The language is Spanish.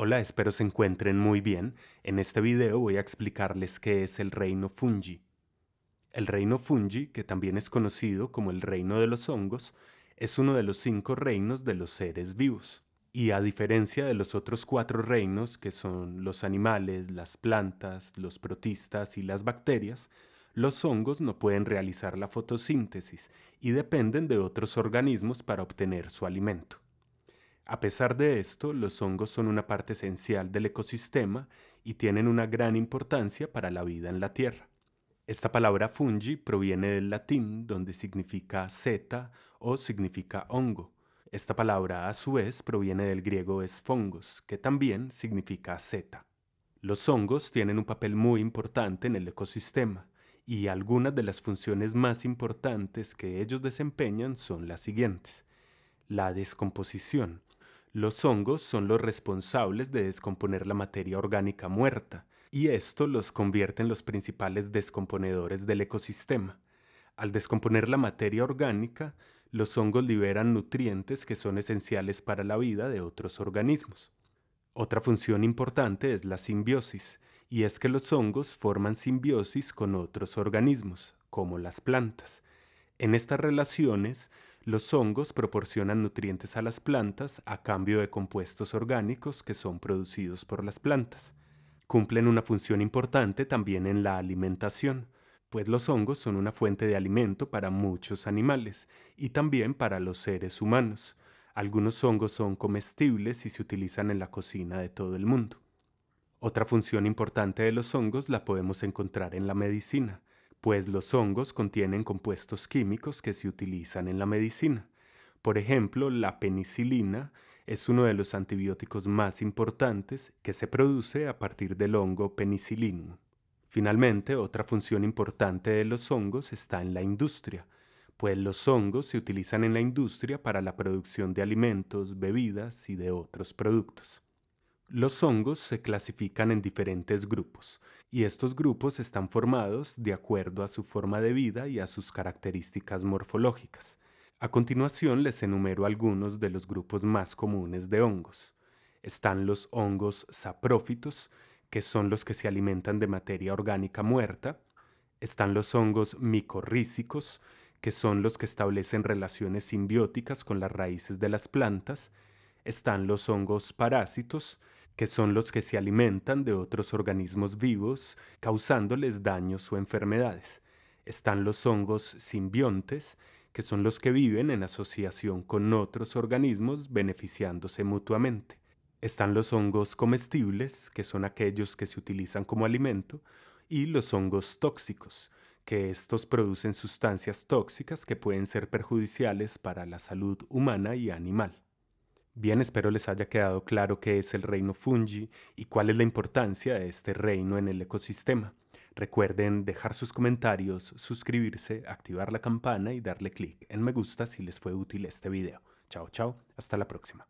Hola, espero se encuentren muy bien. En este video voy a explicarles qué es el reino fungi. El reino fungi, que también es conocido como el reino de los hongos, es uno de los cinco reinos de los seres vivos. Y a diferencia de los otros cuatro reinos, que son los animales, las plantas, los protistas y las bacterias, los hongos no pueden realizar la fotosíntesis y dependen de otros organismos para obtener su alimento. A pesar de esto, los hongos son una parte esencial del ecosistema y tienen una gran importancia para la vida en la Tierra. Esta palabra fungi proviene del latín donde significa seta o significa hongo. Esta palabra a su vez proviene del griego esfongos, que también significa seta. Los hongos tienen un papel muy importante en el ecosistema y algunas de las funciones más importantes que ellos desempeñan son las siguientes. La descomposición, los hongos son los responsables de descomponer la materia orgánica muerta, y esto los convierte en los principales descomponedores del ecosistema. Al descomponer la materia orgánica, los hongos liberan nutrientes que son esenciales para la vida de otros organismos. Otra función importante es la simbiosis, y es que los hongos forman simbiosis con otros organismos, como las plantas. En estas relaciones, los hongos proporcionan nutrientes a las plantas a cambio de compuestos orgánicos que son producidos por las plantas. Cumplen una función importante también en la alimentación, pues los hongos son una fuente de alimento para muchos animales y también para los seres humanos. Algunos hongos son comestibles y se utilizan en la cocina de todo el mundo. Otra función importante de los hongos la podemos encontrar en la medicina pues los hongos contienen compuestos químicos que se utilizan en la medicina. Por ejemplo, la penicilina es uno de los antibióticos más importantes que se produce a partir del hongo penicilinum. Finalmente, otra función importante de los hongos está en la industria, pues los hongos se utilizan en la industria para la producción de alimentos, bebidas y de otros productos. Los hongos se clasifican en diferentes grupos, y estos grupos están formados de acuerdo a su forma de vida y a sus características morfológicas. A continuación les enumero algunos de los grupos más comunes de hongos. Están los hongos saprófitos, que son los que se alimentan de materia orgánica muerta. Están los hongos micorrícicos, que son los que establecen relaciones simbióticas con las raíces de las plantas. Están los hongos parásitos, que son los que se alimentan de otros organismos vivos, causándoles daños o enfermedades. Están los hongos simbiontes, que son los que viven en asociación con otros organismos beneficiándose mutuamente. Están los hongos comestibles, que son aquellos que se utilizan como alimento, y los hongos tóxicos, que estos producen sustancias tóxicas que pueden ser perjudiciales para la salud humana y animal. Bien, espero les haya quedado claro qué es el reino fungi y cuál es la importancia de este reino en el ecosistema. Recuerden dejar sus comentarios, suscribirse, activar la campana y darle clic en me gusta si les fue útil este video. Chao, chao, hasta la próxima.